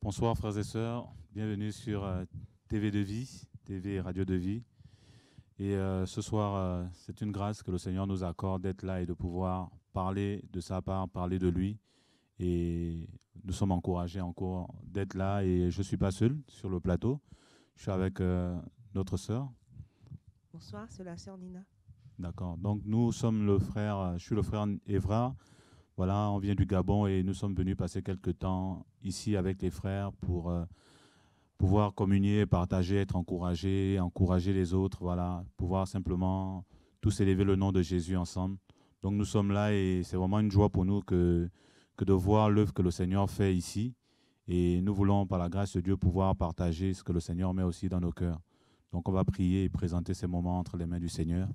Bonsoir frères et sœurs, bienvenue sur euh, TV de vie, TV Radio de vie. Et euh, ce soir, euh, c'est une grâce que le Seigneur nous accorde d'être là et de pouvoir parler de sa part, parler de lui. Et nous sommes encouragés encore d'être là et je ne suis pas seul sur le plateau. Je suis avec euh, notre sœur. Bonsoir, c'est la sœur Nina. D'accord. Donc nous sommes le frère, euh, je suis le frère Evra. Voilà, on vient du Gabon et nous sommes venus passer quelques temps ici avec les frères pour euh, pouvoir communier, partager, être encouragés, encourager les autres. Voilà, pouvoir simplement tous élever le nom de Jésus ensemble. Donc nous sommes là et c'est vraiment une joie pour nous que, que de voir l'œuvre que le Seigneur fait ici et nous voulons, par la grâce de Dieu, pouvoir partager ce que le Seigneur met aussi dans nos cœurs. Donc on va prier et présenter ces moments entre les mains du Seigneur.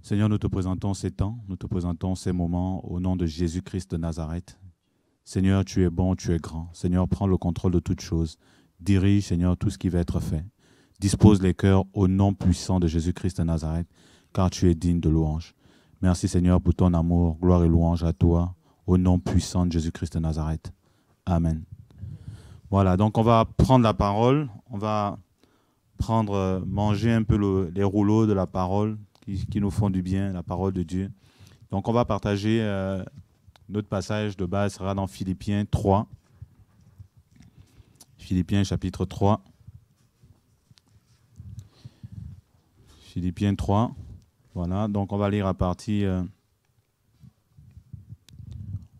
Seigneur, nous te présentons ces temps, nous te présentons ces moments au nom de Jésus-Christ de Nazareth. Seigneur, tu es bon, tu es grand. Seigneur, prends le contrôle de toutes choses. Dirige, Seigneur, tout ce qui va être fait. Dispose les cœurs au nom puissant de Jésus-Christ de Nazareth, car tu es digne de louange. Merci Seigneur pour ton amour, gloire et louange à toi, au nom puissant de Jésus-Christ de Nazareth. Amen. Voilà, donc on va prendre la parole, on va prendre, euh, manger un peu les rouleaux de la parole qui, nous font du bien, la parole de Dieu. Donc on va partager euh, notre passage de base sera dans Philippiens 3. Philippiens chapitre 3. Philippiens 3. Voilà, donc on va lire à partir euh,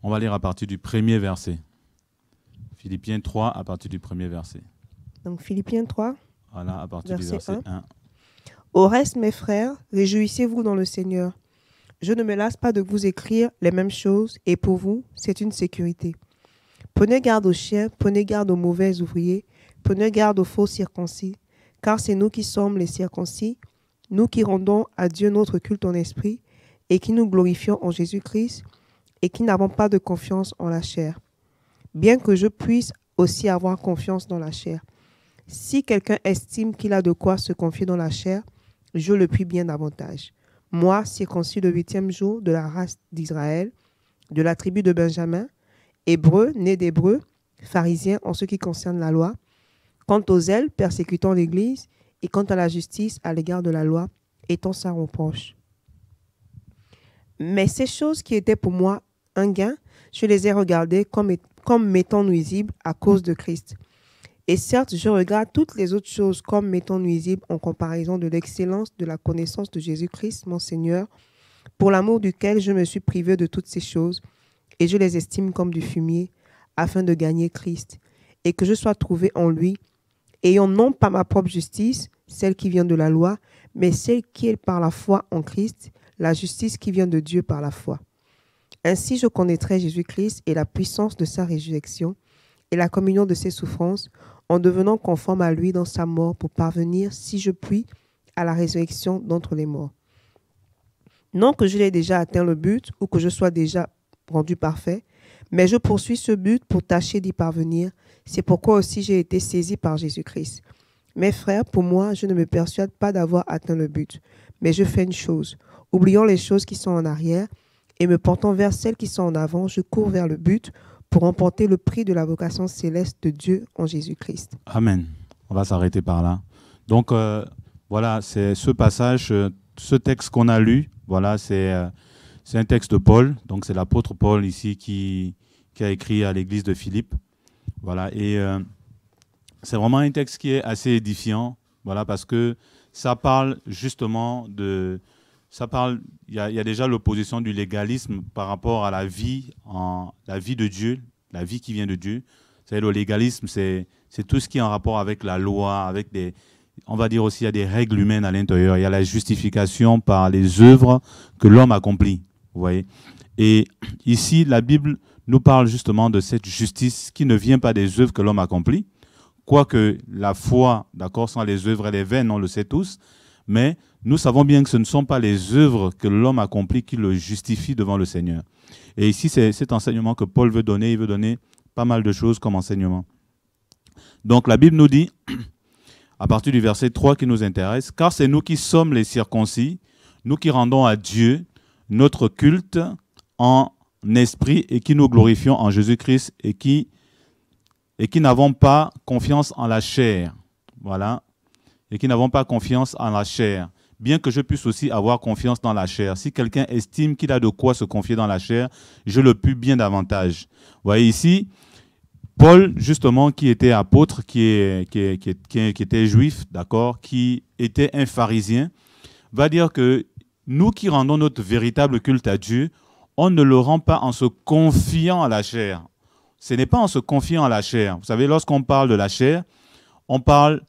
on va lire à partir du premier verset. Philippiens 3 à partir du premier verset. Donc Philippiens 3. Voilà, à partir du verset 1. Au reste, mes frères, réjouissez-vous dans le Seigneur. Je ne me lasse pas de vous écrire les mêmes choses, et pour vous, c'est une sécurité. Prenez garde aux chiens, prenez garde aux mauvais ouvriers, prenez garde aux faux circoncis, car c'est nous qui sommes les circoncis, nous qui rendons à Dieu notre culte en esprit, et qui nous glorifions en Jésus-Christ, et qui n'avons pas de confiance en la chair bien que je puisse aussi avoir confiance dans la chair. Si quelqu'un estime qu'il a de quoi se confier dans la chair, je le puis bien davantage. Moi, conçu le huitième jour de la race d'Israël, de la tribu de Benjamin, hébreu, né d'hébreu, pharisien en ce qui concerne la loi, quant aux ailes persécutant l'Église, et quant à la justice à l'égard de la loi, étant sa reproche. Mais ces choses qui étaient pour moi un gain, je les ai regardés comme, comme m'étant nuisibles à cause de Christ. Et certes, je regarde toutes les autres choses comme m'étant nuisibles en comparaison de l'excellence de la connaissance de Jésus-Christ, mon Seigneur, pour l'amour duquel je me suis privé de toutes ces choses, et je les estime comme du fumier, afin de gagner Christ, et que je sois trouvé en lui, ayant non pas ma propre justice, celle qui vient de la loi, mais celle qui est par la foi en Christ, la justice qui vient de Dieu par la foi. Ainsi je connaîtrai Jésus-Christ et la puissance de sa résurrection et la communion de ses souffrances en devenant conforme à lui dans sa mort pour parvenir, si je puis, à la résurrection d'entre les morts. Non que je l'ai déjà atteint le but ou que je sois déjà rendu parfait, mais je poursuis ce but pour tâcher d'y parvenir. C'est pourquoi aussi j'ai été saisi par Jésus-Christ. Mes frères, pour moi, je ne me persuade pas d'avoir atteint le but, mais je fais une chose, oubliant les choses qui sont en arrière et me portant vers celles qui sont en avant, je cours vers le but pour emporter le prix de la vocation céleste de Dieu en Jésus-Christ. Amen. On va s'arrêter par là. Donc euh, voilà, c'est ce passage, euh, ce texte qu'on a lu, voilà, euh, c'est un texte de Paul, donc c'est l'apôtre Paul ici qui, a écrit à l'église de Philippe. Voilà, et c'est vraiment un texte qui est assez édifiant, voilà, parce que ça parle justement de, ça parle, il y, a déjà l'opposition du légalisme par rapport à la vie, en, la vie de Dieu, la vie qui vient de Dieu. C'est le légalisme, c'est tout ce qui est en rapport avec la loi, avec des, on va dire aussi, il y a des règles humaines à l'intérieur. Il y a la justification par les œuvres que l'homme accomplit. Vous voyez. Et ici, la Bible nous parle justement de cette justice qui ne vient pas des œuvres que l'homme accomplit, quoique la foi, d'accord, sans les œuvres, elle les veines, on le sait tous mais nous savons bien que ce ne sont pas les œuvres que l'homme accomplit qui le justifient devant le Seigneur. Et ici, c'est cet enseignement que Paul veut donner. Il veut donner pas mal de choses comme enseignement. Donc la Bible nous dit, à partir du verset 3 qui nous intéresse, car c'est nous qui sommes les circoncis, nous qui rendons à Dieu notre culte en esprit et qui nous glorifions en Jésus-Christ et qui, et qui n'avons pas confiance en la chair. Voilà, et qui n'avons pas confiance en la chair. Bien que je puisse aussi avoir confiance dans la chair. Si quelqu'un estime qu'il a de quoi se confier dans la chair, je le puis bien davantage. Vous voyez ici, Paul, justement, qui était apôtre, qui, qui était juif, d'accord, qui était un pharisien, va dire que nous qui rendons notre véritable culte à Dieu, on ne le rend pas en se confiant à la chair. Ce n'est pas en se confiant à la chair. Vous savez, lorsqu'on parle de la chair, on parle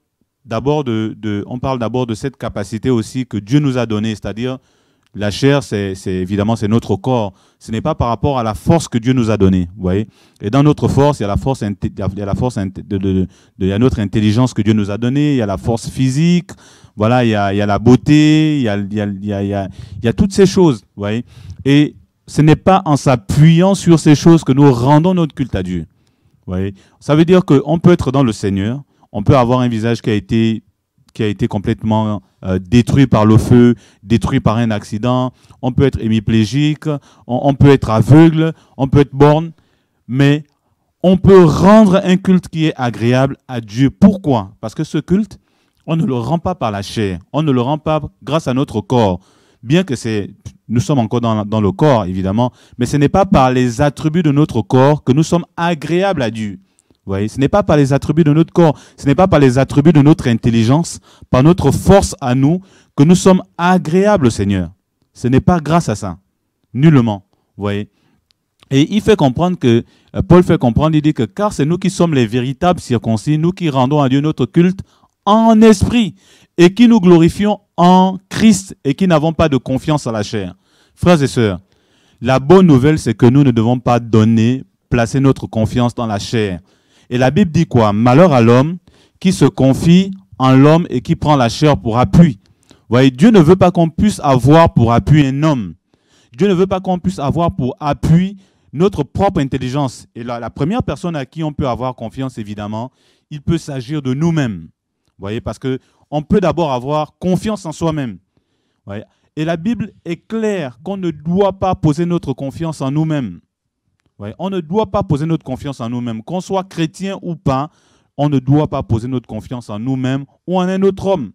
d'abord de, de, on parle d'abord de cette capacité aussi que Dieu nous a donnée, c'est-à-dire la chair, c'est évidemment c'est notre corps. Ce n'est pas par rapport à la force que Dieu nous a donnée, vous voyez. Et dans notre force, il y a la force, il y a la force de, il y a notre intelligence que Dieu nous a donnée, il y a la force physique, voilà, il y a, il y a la beauté, il y a, il y a, il y a, il y a toutes ces choses, vous voyez. Et ce n'est pas en s'appuyant sur ces choses que nous rendons notre culte à Dieu, vous voyez. Ça veut dire qu'on peut être dans le Seigneur, on peut avoir un visage qui a été, qui a été complètement euh, détruit par le feu, détruit par un accident, on peut être hémiplégique, on, peut être aveugle, on peut être borne, mais on peut rendre un culte qui est agréable à Dieu. Pourquoi Parce que ce culte, on ne le rend pas par la chair, on ne le rend pas grâce à notre corps. Bien que c'est, nous sommes encore dans, le corps, évidemment, mais ce n'est pas par les attributs de notre corps que nous sommes agréables à Dieu ce n'est pas par les attributs de notre corps, ce n'est pas par les attributs de notre intelligence, par notre force à nous, que nous sommes agréables au Seigneur. Ce n'est pas grâce à ça, nullement. voyez. Et il fait comprendre que, euh, Paul fait comprendre, il dit que car c'est nous qui sommes les véritables circoncis, nous qui rendons à Dieu notre culte en esprit et qui nous glorifions en Christ et qui n'avons pas de confiance à la chair. Frères et sœurs, la bonne nouvelle, c'est que nous ne devons pas donner, placer notre confiance dans la chair. Et la Bible dit quoi Malheur à l'homme qui se confie en l'homme et qui prend la chair pour appui. voyez, Dieu ne veut pas qu'on puisse avoir pour appui un homme. Dieu ne veut pas qu'on puisse avoir pour appui notre propre intelligence. Et la, première personne à qui on peut avoir confiance, évidemment, il peut s'agir de nous-mêmes. voyez, parce que on peut d'abord avoir confiance en soi-même. Et la Bible est claire qu'on ne doit pas poser notre confiance en nous-mêmes. On ne doit pas poser notre confiance en nous-mêmes. Qu'on soit chrétien ou pas, on ne doit pas poser notre confiance en nous-mêmes ou en un autre homme.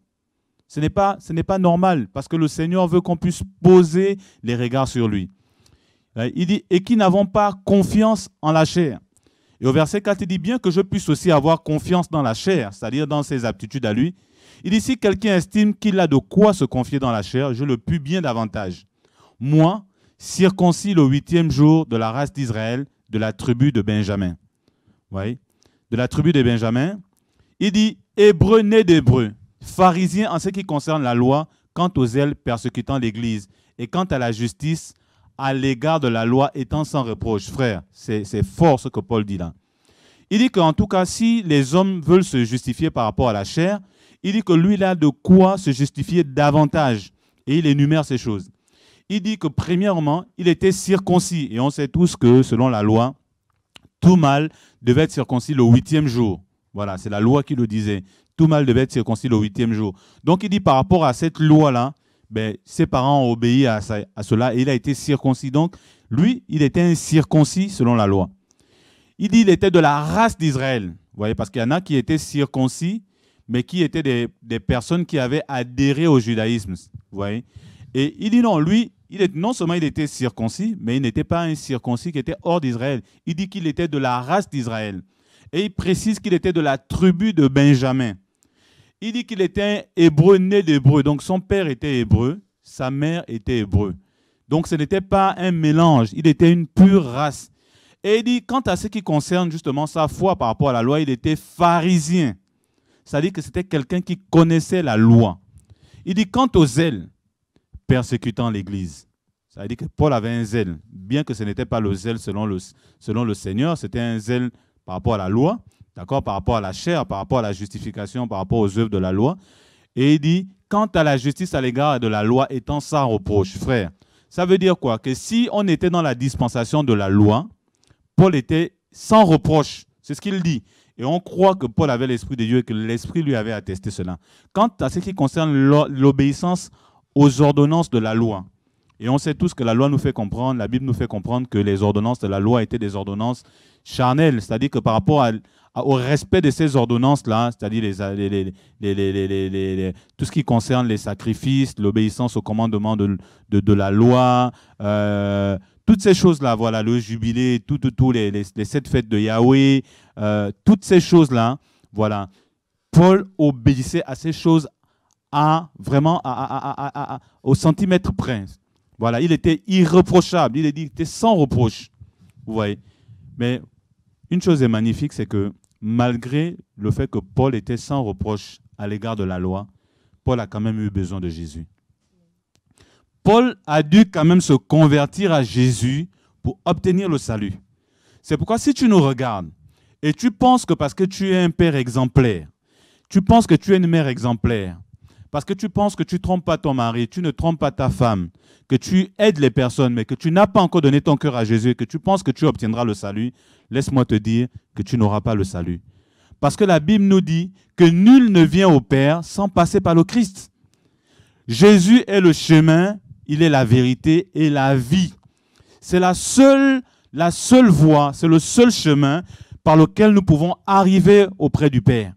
Ce n'est pas, ce n'est pas normal parce que le Seigneur veut qu'on puisse poser les regards sur lui. Il dit, et qui n'avons pas confiance en la chair. Et au verset 4, il dit bien que je puisse aussi avoir confiance dans la chair, c'est-à-dire dans ses aptitudes à lui. Il dit, si quelqu'un estime qu'il a de quoi se confier dans la chair, je le puis bien davantage. Moi, circoncis le huitième jour de la race d'Israël, de la tribu de Benjamin. Oui, de la tribu de Benjamin. Il dit, Hébreu né d'Hébreu, pharisien en ce qui concerne la loi, quant aux ailes persécutant l'Église, et quant à la justice, à l'égard de la loi étant sans reproche. Frère, c'est fort ce que Paul dit là. Il dit qu'en tout cas, si les hommes veulent se justifier par rapport à la chair, il dit que lui, il a de quoi se justifier davantage. Et il énumère ces choses il dit que premièrement, il était circoncis. Et on sait tous que, selon la loi, tout mâle devait être circoncis le huitième jour. Voilà, c'est la loi qui le disait. Tout mâle devait être circoncis le huitième jour. Donc il dit par rapport à cette loi-là, ben, ses parents ont obéi à, à cela et il a été circoncis. Donc lui, il était un circoncis, selon la loi. Il dit qu'il était de la race d'Israël. Vous voyez, parce qu'il y en a qui étaient circoncis, mais qui étaient des, personnes qui avaient adhéré au judaïsme. Vous voyez Et il dit non, lui, il non seulement il était circoncis, mais il n'était pas un circoncis qui était hors d'Israël. Il dit qu'il était de la race d'Israël. Et il précise qu'il était de la tribu de Benjamin. Il dit qu'il était un hébreu né d'hébreu. Donc son père était hébreu, sa mère était hébreu. Donc ce n'était pas un mélange, il était une pure race. Et il dit, quant à ce qui concerne justement sa foi par rapport à la loi, il était pharisien. C'est-à-dire que c'était quelqu'un qui connaissait la loi. Il dit, quant aux ailes persécutant l'Église. Ça veut dire que Paul avait un zèle, bien que ce n'était pas le zèle selon le, selon le Seigneur, c'était un zèle par rapport à la loi, d'accord, par rapport à la chair, par rapport à la justification, par rapport aux œuvres de la loi. Et il dit, quant à la justice à l'égard de la loi étant sans reproche, frère, ça veut dire quoi Que si on était dans la dispensation de la loi, Paul était sans reproche. C'est ce qu'il dit. Et on croit que Paul avait l'Esprit de Dieu et que l'Esprit lui avait attesté cela. Quant à ce qui concerne l'obéissance aux ordonnances de la loi. Et on sait tous que la loi nous fait comprendre, la Bible nous fait comprendre que les ordonnances de la loi étaient des ordonnances charnelles, c'est-à-dire que par rapport au respect de ces ordonnances-là, c'est-à-dire les, tout ce qui concerne les sacrifices, l'obéissance au commandement de, la loi, euh, toutes ces choses-là, voilà, le jubilé, tout, les, sept fêtes de Yahweh, euh, toutes ces choses-là, voilà, Paul obéissait à ces choses à vraiment au centimètre près. Voilà, il était irreprochable. Il il était sans reproche. Vous voyez. Mais une chose est magnifique, c'est que malgré le fait que Paul était sans reproche à l'égard de la loi, Paul a quand même eu besoin de Jésus. Paul a dû quand même se convertir à Jésus pour obtenir le salut. C'est pourquoi si tu nous regardes et tu penses que parce que tu es un père exemplaire, tu penses que tu es une mère exemplaire, parce que tu penses que tu trompes pas ton mari, tu ne trompes pas ta femme, que tu aides les personnes, mais que tu n'as pas encore donné ton cœur à Jésus que tu penses que tu obtiendras le salut, laisse-moi te dire que tu n'auras pas le salut. Parce que la Bible nous dit que nul ne vient au Père sans passer par le Christ. Jésus est le chemin, il est la vérité et la vie. C'est la seule, la seule voie, c'est le seul chemin par lequel nous pouvons arriver auprès du Père.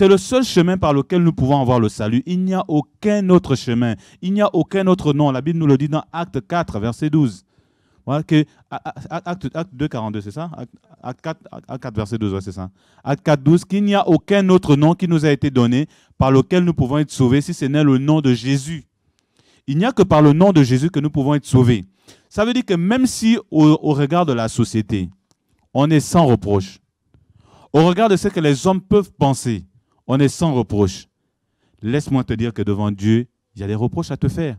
C'est le seul chemin par lequel nous pouvons avoir le salut. Il n'y a aucun autre chemin. Il n'y a aucun autre nom. La Bible nous le dit dans Acte 4, verset 12. Voilà acte, 2, 42, c'est ça acte 4, verset 12, c'est ça. Acte 4, 12, qu'il n'y a aucun autre nom qui nous a été donné par lequel nous pouvons être sauvés si ce n'est le nom de Jésus. Il n'y a que par le nom de Jésus que nous pouvons être sauvés. Ça veut dire que même si au regard de la société, on est sans reproche, au regard de ce que les hommes peuvent penser, on est sans reproche. Laisse-moi te dire que devant Dieu, il y a des reproches à te faire.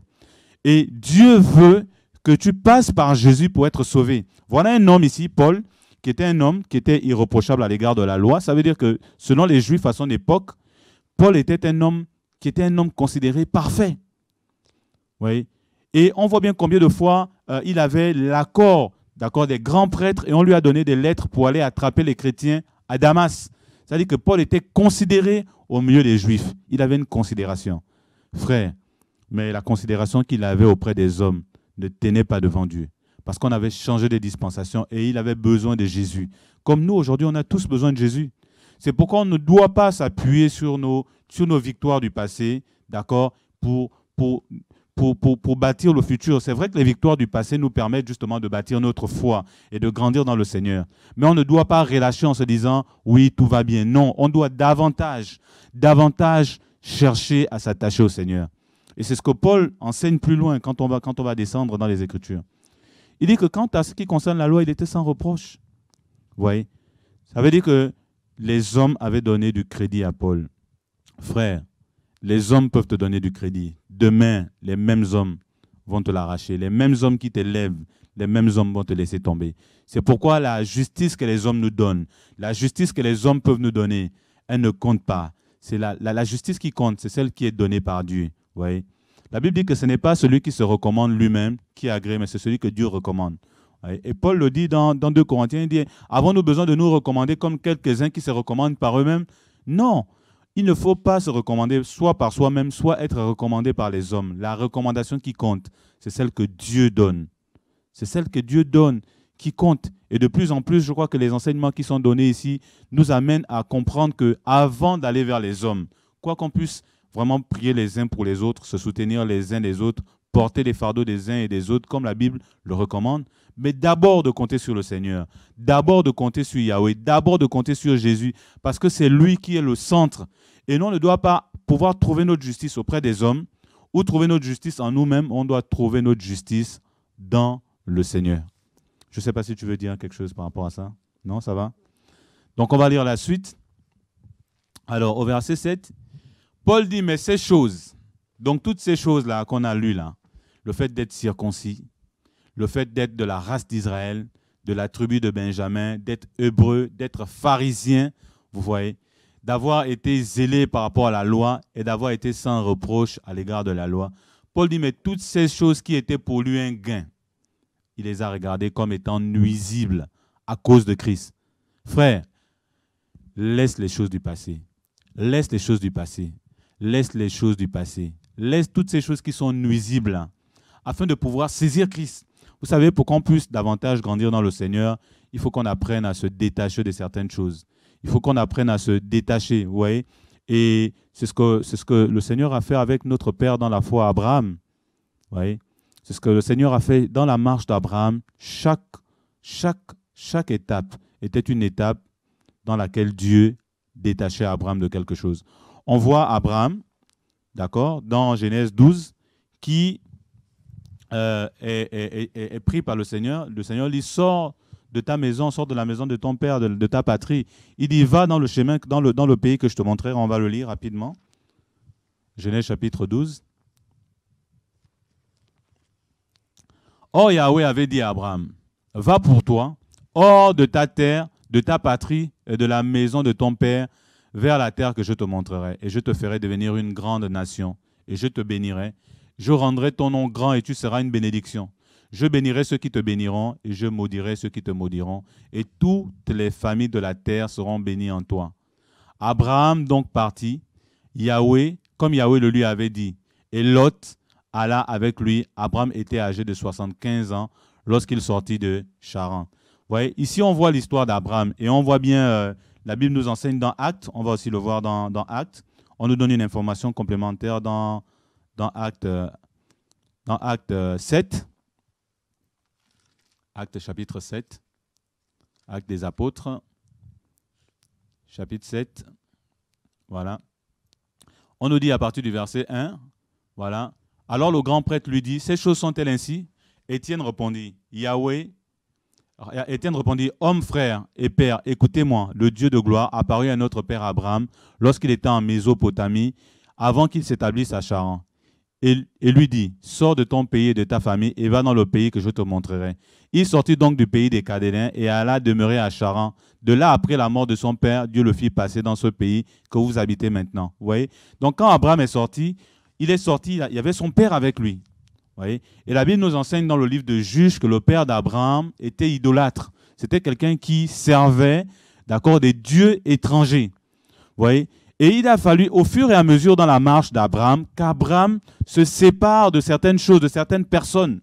Et Dieu veut que tu passes par Jésus pour être sauvé. Voilà un homme ici, Paul, qui était un homme qui était irreprochable à l'égard de la loi. Ça veut dire que selon les Juifs à son époque, Paul était un homme qui était un homme considéré parfait. Oui. Et on voit bien combien de fois euh, il avait l'accord d'accord, des grands prêtres et on lui a donné des lettres pour aller attraper les chrétiens à Damas. C'est-à-dire que Paul était considéré au milieu des Juifs. Il avait une considération. Frère, mais la considération qu'il avait auprès des hommes ne tenait pas devant Dieu. Parce qu'on avait changé de dispensation et il avait besoin de Jésus. Comme nous, aujourd'hui, on a tous besoin de Jésus. C'est pourquoi on ne doit pas s'appuyer sur nos, nos victoires du passé, d'accord, pour, pour, pour, bâtir le futur. C'est vrai que les victoires du passé nous permettent justement de bâtir notre foi et de grandir dans le Seigneur. Mais on ne doit pas relâcher en se disant, oui, tout va bien. Non, on doit davantage, davantage chercher à s'attacher au Seigneur. Et c'est ce que Paul enseigne plus loin quand on va, quand on va descendre dans les Écritures. Il dit que quant à ce qui concerne la loi, il était sans reproche. Vous voyez Ça veut dire que les hommes avaient donné du crédit à Paul. Frère, les hommes peuvent te donner du crédit. Demain, les mêmes hommes vont te l'arracher. Les mêmes hommes qui t'élèvent, les mêmes hommes vont te laisser tomber. C'est pourquoi la justice que les hommes nous donnent, la justice que les hommes peuvent nous donner, elle ne compte pas. C'est la, justice qui compte, c'est celle qui est donnée par Dieu. Voyez. La Bible dit que ce n'est pas celui qui se recommande lui-même qui agrée, mais c'est celui que Dieu recommande. Et Paul le dit dans, dans 2 Corinthiens, il dit, avons-nous besoin de nous recommander comme quelques-uns qui se recommandent par eux-mêmes Non, il ne faut pas se recommander soit par soi-même, soit être recommandé par les hommes. La recommandation qui compte, c'est celle que Dieu donne. C'est celle que Dieu donne qui compte. Et de plus en plus, je crois que les enseignements qui sont donnés ici nous amènent à comprendre que avant d'aller vers les hommes, quoi qu'on puisse vraiment prier les uns pour les autres, se soutenir les uns des autres, porter les fardeaux des uns et des autres comme la Bible le recommande, mais d'abord de compter sur le Seigneur, d'abord de compter sur Yahweh, d'abord de compter sur Jésus, parce que c'est lui qui est le centre. Et nous, on ne doit pas pouvoir trouver notre justice auprès des hommes ou trouver notre justice en nous-mêmes, on doit trouver notre justice dans le Seigneur. Je ne sais pas si tu veux dire quelque chose par rapport à ça. Non, ça va Donc on va lire la suite. Alors au verset 7, Paul dit, mais ces choses, donc toutes ces choses-là qu'on a lues là, le fait d'être circoncis, le fait d'être de la race d'Israël, de la tribu de Benjamin, d'être hébreu, d'être pharisien, vous voyez, d'avoir été zélé par rapport à la loi et d'avoir été sans reproche à l'égard de la loi. Paul dit, mais toutes ces choses qui étaient pour lui un gain, il les a regardées comme étant nuisibles à cause de Christ. Frère, laisse les choses du passé. Laisse les choses du passé. Laisse les choses du passé. Laisse toutes ces choses qui sont nuisibles hein, afin de pouvoir saisir Christ vous savez, pour qu'on puisse davantage grandir dans le Seigneur, il faut qu'on apprenne à se détacher de certaines choses. Il faut qu'on apprenne à se détacher, vous voyez. Et c'est ce, que, c'est ce que le Seigneur a fait avec notre Père dans la foi, Abraham. Vous voyez C'est ce que le Seigneur a fait dans la marche d'Abraham. Chaque, chaque, chaque étape était une étape dans laquelle Dieu détachait Abraham de quelque chose. On voit Abraham, d'accord, dans Genèse 12, qui et euh, est, pris par le Seigneur, le Seigneur dit, sort de ta maison, sort de la maison de ton père, de, ta patrie. Il dit, va dans le chemin, dans le, dans le pays que je te montrerai. On va le lire rapidement. Genèse chapitre 12. oh Yahweh avait dit à Abraham, va pour toi, hors de ta terre, de ta patrie et de la maison de ton père, vers la terre que je te montrerai, et je te ferai devenir une grande nation, et je te bénirai, je rendrai ton nom grand et tu seras une bénédiction. Je bénirai ceux qui te béniront et je maudirai ceux qui te maudiront. Et toutes les familles de la terre seront bénies en toi. Abraham donc partit, Yahweh, comme Yahweh le lui avait dit, et Lot alla avec lui. Abraham était âgé de 75 ans lorsqu'il sortit de Charan. Vous voyez, ici on voit l'histoire d'Abraham et on voit bien, euh, la Bible nous enseigne dans Actes, on va aussi le voir dans, dans Actes. On nous donne une information complémentaire dans dans Acte, dans Acte 7, Acte chapitre 7, Acte des apôtres, chapitre 7, voilà. On nous dit à partir du verset 1, voilà. Alors le grand prêtre lui dit, ces choses sont-elles ainsi Étienne répondit, Yahweh. Étienne répondit, homme, frère et père, écoutez-moi, le Dieu de gloire apparut à notre père Abraham lorsqu'il était en Mésopotamie, avant qu'il s'établisse à Charan et, lui dit, sors de ton pays et de ta famille et va dans le pays que je te montrerai. Il sortit donc du pays des Cananéens et alla demeurer à Charan. De là, après la mort de son père, Dieu le fit passer dans ce pays que vous habitez maintenant. Vous voyez Donc quand Abraham est sorti, il est sorti, il y avait son père avec lui. Vous voyez et la Bible nous enseigne dans le livre de Juges que le père d'Abraham était idolâtre. C'était quelqu'un qui servait, d'accord, des dieux étrangers. Vous voyez et il a fallu, au fur et à mesure dans la marche d'Abraham, qu'Abraham se sépare de certaines choses, de certaines personnes,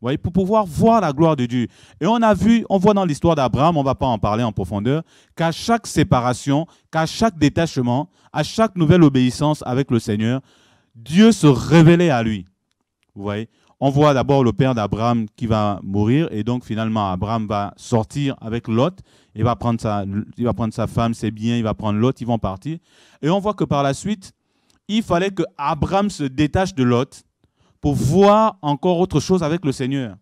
voyez, pour pouvoir voir la gloire de Dieu. Et on a vu, on voit dans l'histoire d'Abraham, on ne va pas en parler en profondeur, qu'à chaque séparation, qu'à chaque détachement, à chaque nouvelle obéissance avec le Seigneur, Dieu se révélait à lui. Vous voyez on voit d'abord le père d'Abraham qui va mourir, et donc finalement Abraham va sortir avec Lot, et va prendre sa, va prendre sa femme, ses biens, il va prendre Lot, ils vont partir. Et on voit que par la suite, il fallait que Abraham se détache de Lot pour voir encore autre chose avec le Seigneur.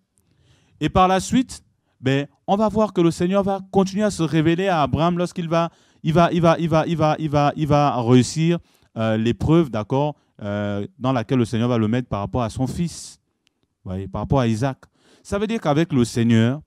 Et par la suite, ben, on va voir que le Seigneur va continuer à se révéler à Abraham lorsqu'il va, il va, il va, il va, il va, il va, il va réussir euh, l'épreuve, d'accord, euh, dans laquelle le Seigneur va le mettre par rapport à son fils par rapport à Isaac. Ça veut dire qu'avec le Seigneur,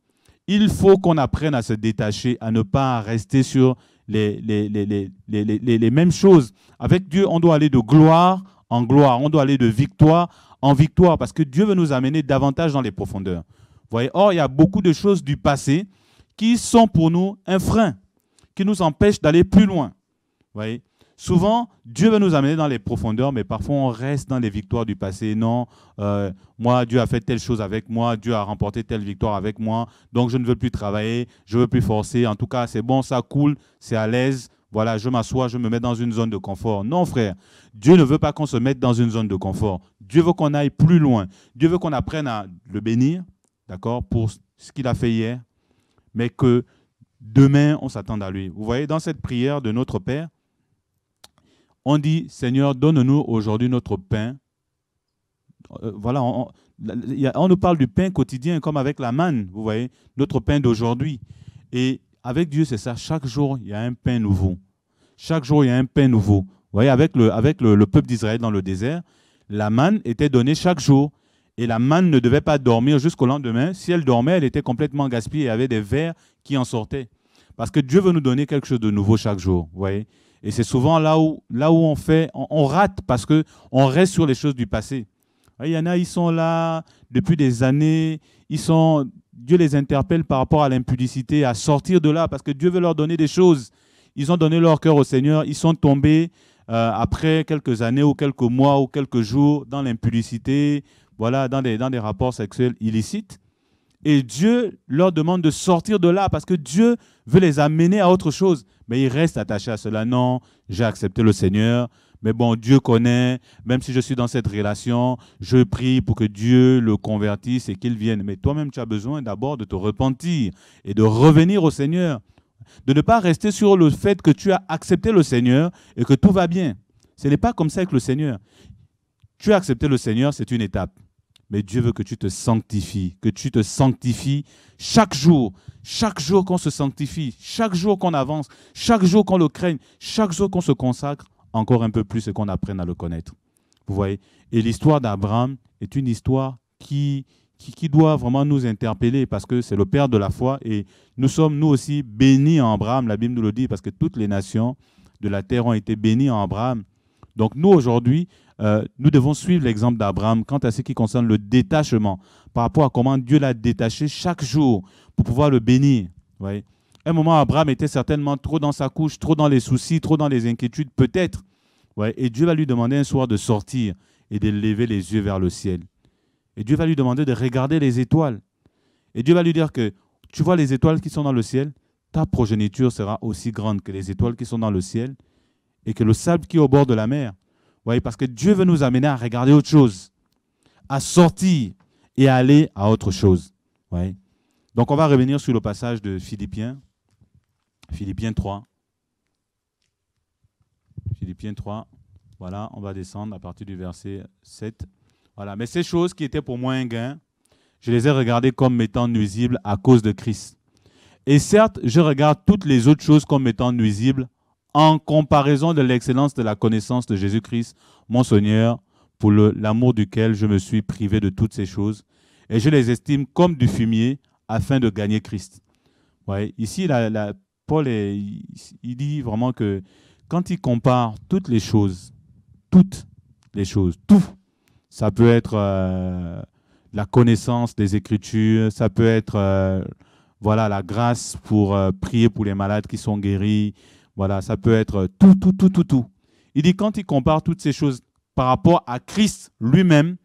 il faut qu'on apprenne à se détacher, à ne pas rester sur les, les, mêmes choses. Avec Dieu, on doit aller de gloire en gloire, on doit aller de victoire en victoire, parce que Dieu veut nous amener davantage dans les profondeurs. Voyez, or, il y a beaucoup de choses du passé qui sont pour nous un frein, qui nous empêchent d'aller plus loin. Voyez, Souvent, Dieu veut nous amener dans les profondeurs, mais parfois on reste dans les victoires du passé. Non, euh, moi, Dieu a fait telle chose avec moi, Dieu a remporté telle victoire avec moi, donc je ne veux plus travailler, je ne veux plus forcer. En tout cas, c'est bon, ça coule, c'est à l'aise. Voilà, je m'assois, je me mets dans une zone de confort. Non, frère, Dieu ne veut pas qu'on se mette dans une zone de confort. Dieu veut qu'on aille plus loin. Dieu veut qu'on apprenne à le bénir, d'accord, pour ce qu'il a fait hier, mais que demain, on s'attende à lui. Vous voyez, dans cette prière de notre Père, on dit, Seigneur, donne-nous aujourd'hui notre pain. Euh, voilà, on, nous parle du pain quotidien comme avec la manne, vous voyez, notre pain d'aujourd'hui. Et avec Dieu, c'est ça, chaque jour, il y a un pain nouveau. Chaque jour, il y a un pain nouveau. Vous voyez, avec le, avec peuple d'Israël dans le désert, la manne était donnée chaque jour. Et la manne ne devait pas dormir jusqu'au lendemain. Si elle dormait, elle était complètement gaspillée et avait des vers qui en sortaient. Parce que Dieu veut nous donner quelque chose de nouveau chaque jour. Vous voyez et c'est souvent là où, là où on fait, on, rate parce qu'on reste sur les choses du passé. Il y en a, ils sont là depuis des années, ils sont, Dieu les interpelle par rapport à l'impudicité, à sortir de là, parce que Dieu veut leur donner des choses. Ils ont donné leur cœur au Seigneur, ils sont tombés euh, après quelques années ou quelques mois ou quelques jours dans l'impudicité, voilà, dans des, dans des rapports sexuels illicites. Et Dieu leur demande de sortir de là parce que Dieu veut les amener à autre chose. Mais ils restent attachés à cela. Non, j'ai accepté le Seigneur. Mais bon, Dieu connaît, même si je suis dans cette relation, je prie pour que Dieu le convertisse et qu'il vienne. Mais toi-même, tu as besoin d'abord de te repentir et de revenir au Seigneur. De ne pas rester sur le fait que tu as accepté le Seigneur et que tout va bien. Ce n'est pas comme ça avec le Seigneur. Tu as accepté le Seigneur, c'est une étape. Mais Dieu veut que tu te sanctifies, que tu te sanctifies chaque jour, chaque jour qu'on se sanctifie, chaque jour qu'on avance, chaque jour qu'on le craigne, chaque jour qu'on se consacre encore un peu plus et qu'on apprenne à le connaître. Vous voyez Et l'histoire d'Abraham est une histoire qui, qui, doit vraiment nous interpeller parce que c'est le père de la foi et nous sommes nous aussi bénis en Abraham, la Bible nous le dit, parce que toutes les nations de la terre ont été bénies en Abraham. Donc nous aujourd'hui, euh, nous devons suivre l'exemple d'Abraham quant à ce qui concerne le détachement, par rapport à comment Dieu l'a détaché chaque jour pour pouvoir le bénir. un moment, Abraham était certainement trop dans sa couche, trop dans les soucis, trop dans les inquiétudes, peut-être. Et Dieu va lui demander un soir de sortir et de lever les yeux vers le ciel. Et Dieu va lui demander de regarder les étoiles. Et Dieu va lui dire que tu vois les étoiles qui sont dans le ciel, ta progéniture sera aussi grande que les étoiles qui sont dans le ciel et que le sable qui est au bord de la mer parce que Dieu veut nous amener à regarder autre chose, à sortir et aller à autre chose. Voyez. Donc on va revenir sur le passage de Philippiens, Philippiens 3. Philippiens 3, voilà, on va descendre à partir du verset 7. Voilà, mais ces choses qui étaient pour moi un gain, je les ai regardées comme étant nuisibles à cause de Christ. Et certes, je regarde toutes les autres choses comme étant nuisibles en comparaison de l'excellence de la connaissance de Jésus-Christ, mon Seigneur, pour l'amour duquel je me suis privé de toutes ces choses, et je les estime comme du fumier afin de gagner Christ. Ouais, ici, la, Paul il dit vraiment que quand il compare toutes les choses, toutes les choses, tout, ça peut être euh, la connaissance des Écritures, ça peut être euh, voilà, la grâce pour euh, prier pour les malades qui sont guéris, voilà, ça peut être tout, tout, tout, tout, tout. Il dit, quand il compare toutes ces choses par rapport à Christ lui-même,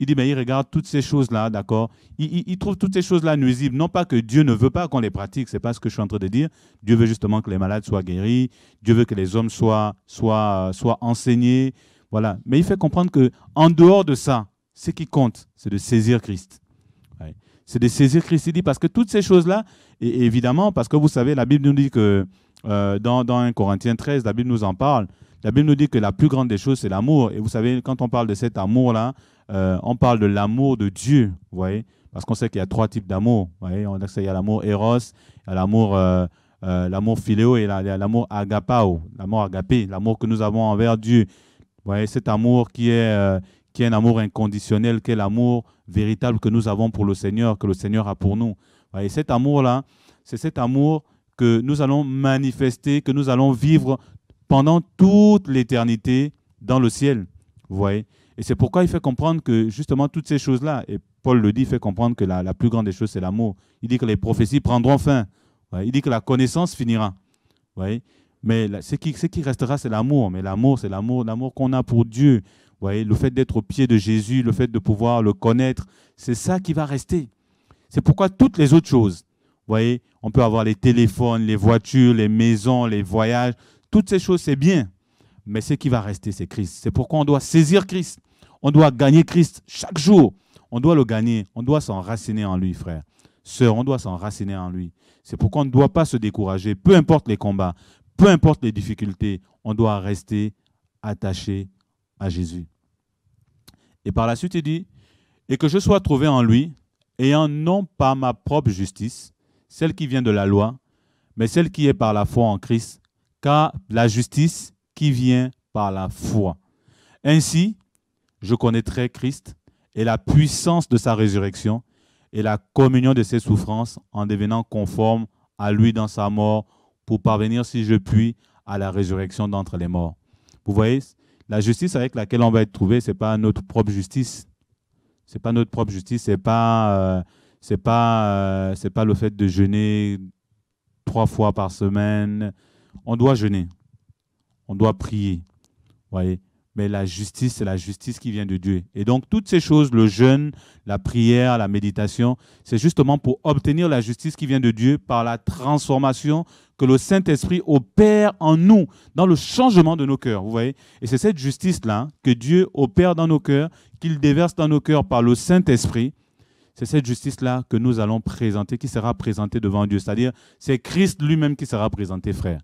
il dit, ben, il regarde toutes ces choses-là, d'accord il, trouve toutes ces choses-là nuisibles. Non pas que Dieu ne veut pas qu'on les pratique, c'est pas ce que je suis en train de dire. Dieu veut justement que les malades soient guéris, Dieu veut que les hommes soient, soient, soient enseignés, voilà. Mais il fait comprendre que en dehors de ça, ce qui compte, c'est de saisir Christ. C'est de saisir Christ. Il dit parce que toutes ces choses-là, évidemment, parce que vous savez, la Bible nous dit que euh, dans, dans 1 Corinthiens 13, la Bible nous en parle. La Bible nous dit que la plus grande des choses, c'est l'amour. Et vous savez, quand on parle de cet amour-là, euh, on parle de l'amour de Dieu, vous voyez, parce qu'on sait qu'il y a trois types d'amour. On y a l'amour Eros, il l'amour euh, euh Philéo et l'amour Agapao, l'amour Agapé, l'amour que nous avons envers Dieu. Vous voyez, cet amour qui est, qui est un amour inconditionnel, qui est l'amour véritable que nous avons pour le Seigneur, que le Seigneur a pour nous. Vous cet amour-là, c'est cet amour que nous allons manifester, que nous allons vivre pendant toute l'éternité dans le ciel. Vous voyez Et c'est pourquoi il fait comprendre que justement toutes ces choses-là, et Paul le dit, fait comprendre que la, plus grande des choses, c'est l'amour. Il dit que les prophéties prendront fin. Il dit que la connaissance finira. Vous voyez mais c'est ce, qui, ce qui restera, c'est l'amour. Mais l'amour, c'est l'amour, l'amour qu'on a pour Dieu. Vous voyez, le fait d'être au pied de Jésus, le fait de pouvoir le connaître, c'est ça qui va rester. C'est pourquoi toutes les autres choses, vous voyez, on peut avoir les téléphones, les voitures, les maisons, les voyages. Toutes ces choses, c'est bien. Mais ce qui va rester, c'est Christ. C'est pourquoi on doit saisir Christ. On doit gagner Christ chaque jour. On doit le gagner. On doit s'enraciner en lui, frère. Sœur, on doit s'enraciner en lui. C'est pourquoi on ne doit pas se décourager, peu importe les combats, peu importe les difficultés, on doit rester attaché à Jésus. Et par la suite, il dit, et que je sois trouvé en lui, ayant non pas ma propre justice, celle qui vient de la loi, mais celle qui est par la foi en Christ, car la justice qui vient par la foi. Ainsi, je connaîtrai Christ et la puissance de sa résurrection et la communion de ses souffrances en devenant conforme à lui dans sa mort pour parvenir, si je puis, à la résurrection d'entre les morts. Vous voyez, la justice avec laquelle on va être trouvé, ce n'est pas notre propre justice. Ce n'est pas notre propre justice, ce n'est pas... Euh, c'est pas euh, c'est pas le fait de jeûner trois fois par semaine. On doit jeûner, on doit prier, voyez. Mais la justice, c'est la justice qui vient de Dieu. Et donc toutes ces choses, le jeûne, la prière, la méditation, c'est justement pour obtenir la justice qui vient de Dieu par la transformation que le Saint-Esprit opère en nous, dans le changement de nos cœurs, vous voyez. Et c'est cette justice-là que Dieu opère dans nos cœurs, qu'il déverse dans nos cœurs par le Saint-Esprit, c'est cette justice-là que nous allons présenter, qui sera présentée devant Dieu. C'est-à-dire, c'est Christ lui-même qui sera présenté, frère.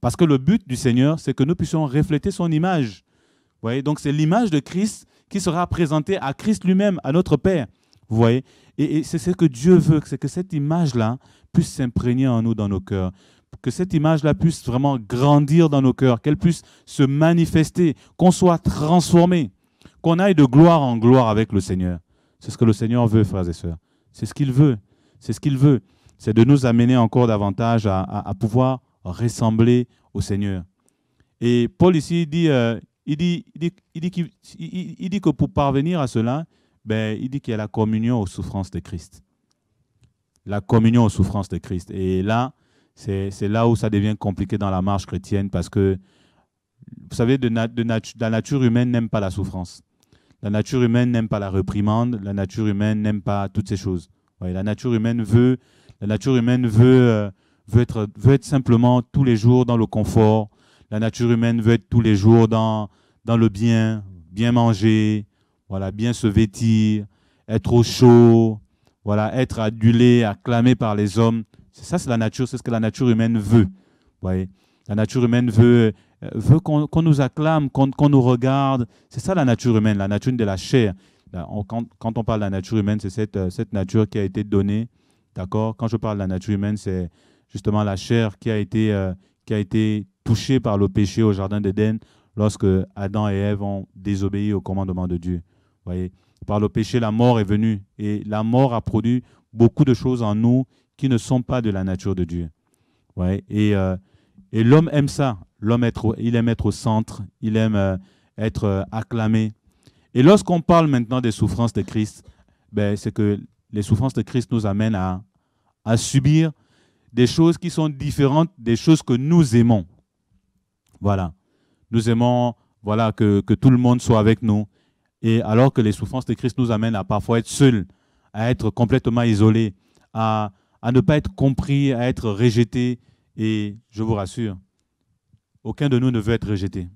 Parce que le but du Seigneur, c'est que nous puissions refléter son image. Vous voyez, donc c'est l'image de Christ qui sera présentée à Christ lui-même, à notre Père. Vous voyez Et, et c'est ce que Dieu veut, c'est que cette image-là puisse s'imprégner en nous, dans nos cœurs. Que cette image-là puisse vraiment grandir dans nos cœurs, qu'elle puisse se manifester, qu'on soit transformé, qu'on aille de gloire en gloire avec le Seigneur. C'est ce que le Seigneur veut, frères et sœurs. C'est ce qu'il veut. C'est ce qu'il veut. C'est de nous amener encore davantage à, pouvoir ressembler au Seigneur. Et Paul ici euh, dit, il dit, il dit, que pour parvenir à cela, ben, il dit qu'il y a la communion aux souffrances de Christ. La communion aux souffrances de Christ. Et là, c'est là où ça devient compliqué dans la marche chrétienne parce que, vous savez, de, la nature humaine n'aime pas la souffrance. La nature humaine n'aime pas la réprimande, la nature humaine n'aime pas toutes ces choses. la nature humaine veut, la nature humaine veut, euh, veut, être, veut être simplement tous les jours dans le confort. La nature humaine veut être tous les jours dans, dans le bien, bien manger, voilà, bien se vêtir, être au chaud, voilà, être adulé, acclamé par les hommes. C'est ça, c'est la nature, c'est ce que la nature humaine veut. La nature humaine veut euh, veut qu'on nous acclame, qu'on nous regarde. C'est ça la nature humaine, la nature de la chair. Quand, quand on parle de la nature humaine, c'est cette, euh, cette, nature qui a été donnée. D'accord Quand je parle de la nature humaine, c'est justement la chair qui a été, euh, qui a été touchée par le péché au jardin d'Éden lorsque Adam et Ève ont désobéi au commandement de Dieu. Vous voyez par le péché, la mort est venue. Et la mort a produit beaucoup de choses en nous qui ne sont pas de la nature de Dieu. Ouais. Et, et l'homme aime ça. L'homme, il aime être au centre, il aime euh, être euh, acclamé. Et lorsqu'on parle maintenant des souffrances de Christ, ben, c'est que les souffrances de Christ nous amènent à, subir des choses qui sont différentes des choses que nous aimons. Voilà. Nous aimons voilà, que, tout le monde soit avec nous. Et alors que les souffrances de Christ nous amènent à parfois être seuls, à être complètement isolés, à, à ne pas être compris, à être rejetés. Et je vous rassure, aucun de nous ne veut être rejeté.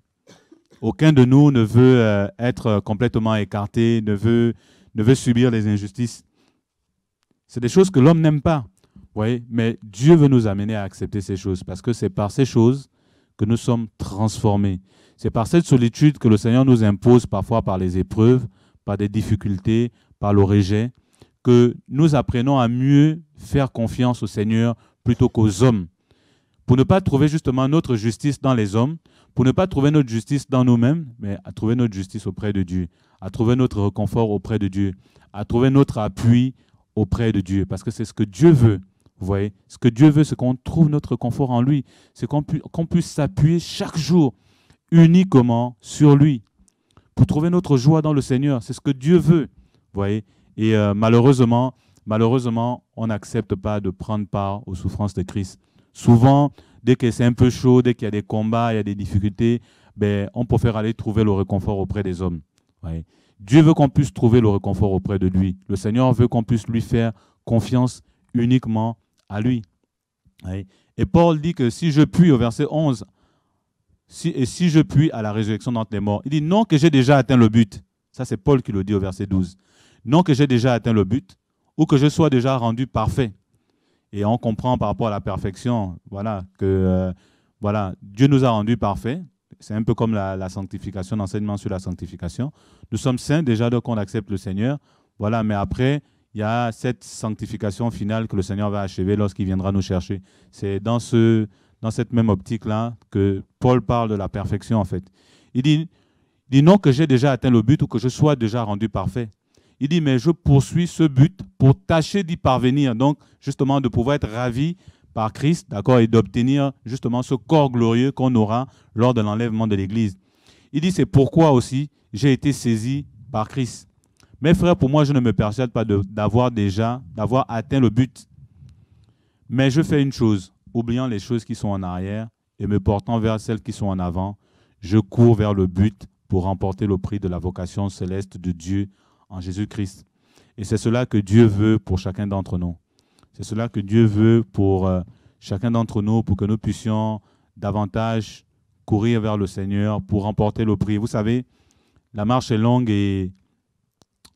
Aucun de nous ne veut euh, être complètement écarté, ne veut, ne veut subir les injustices. C'est des choses que l'homme n'aime pas. voyez Mais Dieu veut nous amener à accepter ces choses parce que c'est par ces choses que nous sommes transformés. C'est par cette solitude que le Seigneur nous impose parfois par les épreuves, par des difficultés, par le rejet, que nous apprenons à mieux faire confiance au Seigneur plutôt qu'aux hommes pour ne pas trouver justement notre justice dans les hommes, pour ne pas trouver notre justice dans nous-mêmes, mais à trouver notre justice auprès de Dieu, à trouver notre confort auprès de Dieu, à trouver notre appui auprès de Dieu, parce que c'est ce que Dieu veut. Vous voyez, ce que Dieu veut, c'est qu'on trouve notre confort en lui, c'est qu'on puisse s'appuyer chaque jour uniquement sur lui, pour trouver notre joie dans le Seigneur. C'est ce que Dieu veut. Vous voyez, et euh, malheureusement, malheureusement, on n'accepte pas de prendre part aux souffrances de Christ. Souvent, dès que c'est un peu chaud, dès qu'il y a des combats, il y a des difficultés, ben, on préfère aller trouver le réconfort auprès des hommes. Dieu veut qu'on puisse trouver le réconfort auprès de lui. Le Seigneur veut qu'on puisse lui faire confiance uniquement à lui. Et Paul dit que si je puis, au verset 11, si, et si je puis à la résurrection d'entre les morts, il dit non que j'ai déjà atteint le but. Ça, c'est Paul qui le dit au verset 12. Non que j'ai déjà atteint le but, ou que je sois déjà rendu parfait et on comprend par rapport à la perfection, voilà, que euh, voilà, Dieu nous a rendus parfaits. C'est un peu comme la, sanctification, l'enseignement sur la sanctification. Nous sommes saints déjà dès qu'on accepte le Seigneur, voilà, mais après, il y a cette sanctification finale que le Seigneur va achever lorsqu'il viendra nous chercher. C'est dans, ce, dans cette même optique-là que Paul parle de la perfection, en fait. Il dit, il dit non que j'ai déjà atteint le but ou que je sois déjà rendu parfait, il dit, mais je poursuis ce but pour tâcher d'y parvenir. Donc, justement, de pouvoir être ravi par Christ, d'accord, et d'obtenir justement ce corps glorieux qu'on aura lors de l'enlèvement de l'Église. Il dit, c'est pourquoi aussi j'ai été saisi par Christ. Mes frères, pour moi, je ne me persuade pas d'avoir déjà, d'avoir atteint le but. Mais je fais une chose, oubliant les choses qui sont en arrière et me portant vers celles qui sont en avant, je cours vers le but pour remporter le prix de la vocation céleste de Dieu en Jésus-Christ. Et c'est cela que Dieu veut pour chacun d'entre nous. C'est cela que Dieu veut pour euh, chacun d'entre nous, pour que nous puissions davantage courir vers le Seigneur pour remporter le prix. Vous savez, la marche est longue et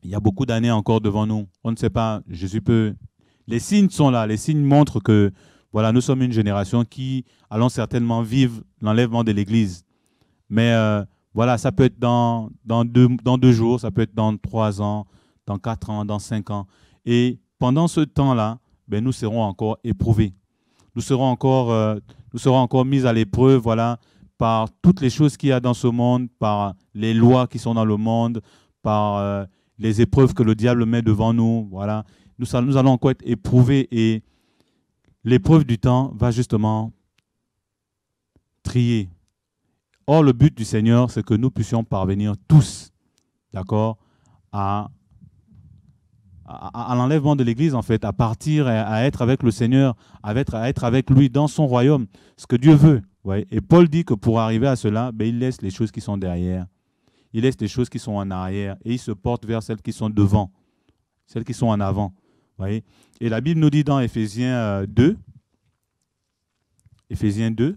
il y a beaucoup d'années encore devant nous. On ne sait pas, Jésus peut... Les signes sont là, les signes montrent que voilà, nous sommes une génération qui allons certainement vivre l'enlèvement de l'Église. Mais euh, voilà, ça peut être dans, dans, deux, dans jours, ça peut être dans trois ans, dans quatre ans, dans cinq ans. Et pendant ce temps-là, ben, nous serons encore éprouvés. Nous serons encore, euh, nous serons encore mis à l'épreuve voilà, par toutes les choses qu'il y a dans ce monde, par les lois qui sont dans le monde, par euh, les épreuves que le diable met devant nous. Voilà. Nous, nous allons encore être éprouvés et l'épreuve du temps va justement trier, Or, le but du Seigneur, c'est que nous puissions parvenir tous, d'accord, à, à, l'enlèvement de l'Église, en fait, à partir, à, être avec le Seigneur, à être, à être avec lui dans son royaume, ce que Dieu veut. Ouais. Et Paul dit que pour arriver à cela, ben, il laisse les choses qui sont derrière, il laisse les choses qui sont en arrière, et il se porte vers celles qui sont devant, celles qui sont en avant. Voyez. Et la Bible nous dit dans Éphésiens 2, euh, Éphésiens 2,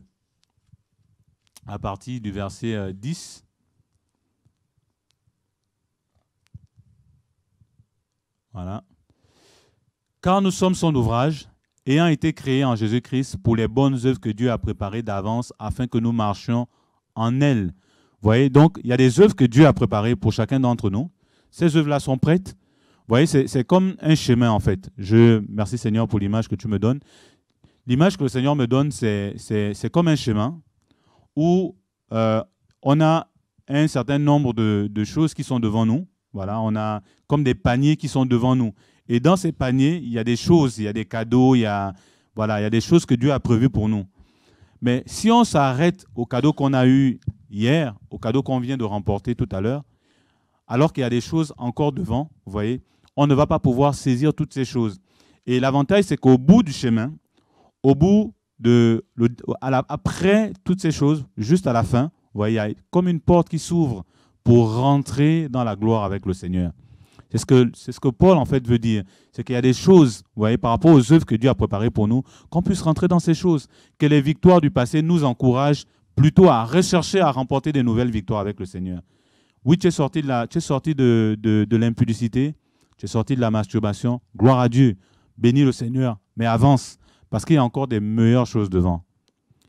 à partir du verset 10. Euh, voilà. Car nous sommes son ouvrage, ayant été créés en Jésus-Christ pour les bonnes œuvres que Dieu a préparées d'avance afin que nous marchions en elles. Vous voyez, donc il y a des œuvres que Dieu a préparées pour chacun d'entre nous. Ces œuvres-là sont prêtes. Vous voyez, c'est comme un chemin en fait. Je, merci Seigneur pour l'image que tu me donnes. L'image que le Seigneur me donne, c'est comme un chemin où euh, on a un certain nombre de, choses qui sont devant nous. Voilà, on a comme des paniers qui sont devant nous. Et dans ces paniers, il y a des choses, il y a des cadeaux, il y a, voilà, il y des choses que Dieu a prévues pour nous. Mais si on s'arrête au cadeau qu'on a eu hier, au cadeau qu'on vient de remporter tout à l'heure, alors qu'il y a des choses encore devant, vous voyez, on ne va pas pouvoir saisir toutes ces choses. Et l'avantage, c'est qu'au bout du chemin, au bout de, après toutes ces choses, juste à la fin, voyez, comme une porte qui s'ouvre pour rentrer dans la gloire avec le Seigneur. C'est ce que, ce que Paul, en fait, veut dire. C'est qu'il y a des choses, vous voyez, par rapport aux œuvres que Dieu a préparées pour nous, qu'on puisse rentrer dans ces choses. Que les victoires du passé nous encouragent plutôt à rechercher, à remporter des nouvelles victoires avec le Seigneur. Oui, tu es sorti de, la, tu sorti de, de, de l'impudicité, tu es sorti de la masturbation. Gloire à Dieu. Bénis le Seigneur, mais avance. Parce qu'il y a encore des meilleures choses devant.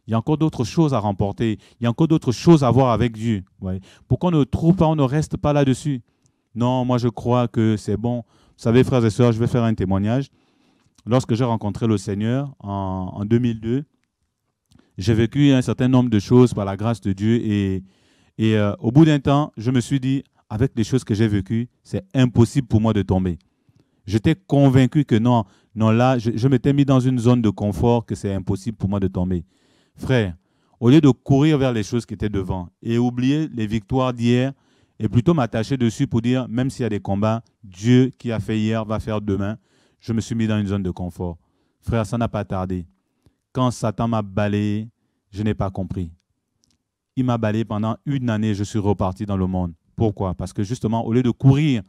Il y a encore d'autres choses à remporter. Il y a encore d'autres choses à voir avec Dieu. Ouais. Pourquoi ne trouve pas, on ne reste pas là-dessus Non, moi je crois que c'est bon. Vous savez, frères et sœurs, je vais faire un témoignage. Lorsque j'ai rencontré le Seigneur en, 2002, j'ai vécu un certain nombre de choses par la grâce de Dieu et, et euh, au bout d'un temps, je me suis dit, avec les choses que j'ai vécues, c'est impossible pour moi de tomber. J'étais convaincu que non, non, là, je, m'étais mis dans une zone de confort que c'est impossible pour moi de tomber. Frère, au lieu de courir vers les choses qui étaient devant et oublier les victoires d'hier et plutôt m'attacher dessus pour dire, même s'il y a des combats, Dieu qui a fait hier va faire demain, je me suis mis dans une zone de confort. Frère, ça n'a pas tardé. Quand Satan m'a balayé, je n'ai pas compris. Il m'a balayé pendant une année, je suis reparti dans le monde. Pourquoi Parce que justement, au lieu de courir